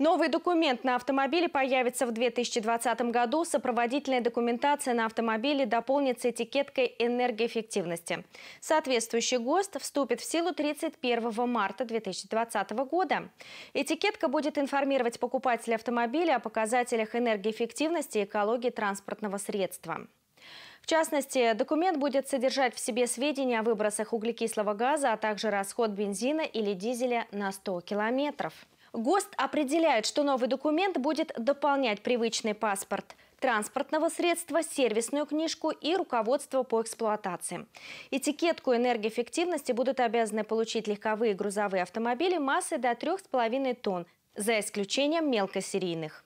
Новый документ на автомобиле появится в 2020 году. Сопроводительная документация на автомобиле дополнится этикеткой энергоэффективности. Соответствующий ГОСТ вступит в силу 31 марта 2020 года. Этикетка будет информировать покупателя автомобиля о показателях энергоэффективности и экологии транспортного средства. В частности, документ будет содержать в себе сведения о выбросах углекислого газа, а также расход бензина или дизеля на 100 километров. ГОСТ определяет, что новый документ будет дополнять привычный паспорт транспортного средства, сервисную книжку и руководство по эксплуатации. Этикетку энергоэффективности будут обязаны получить легковые и грузовые автомобили массой до 3,5 тонн, за исключением мелкосерийных.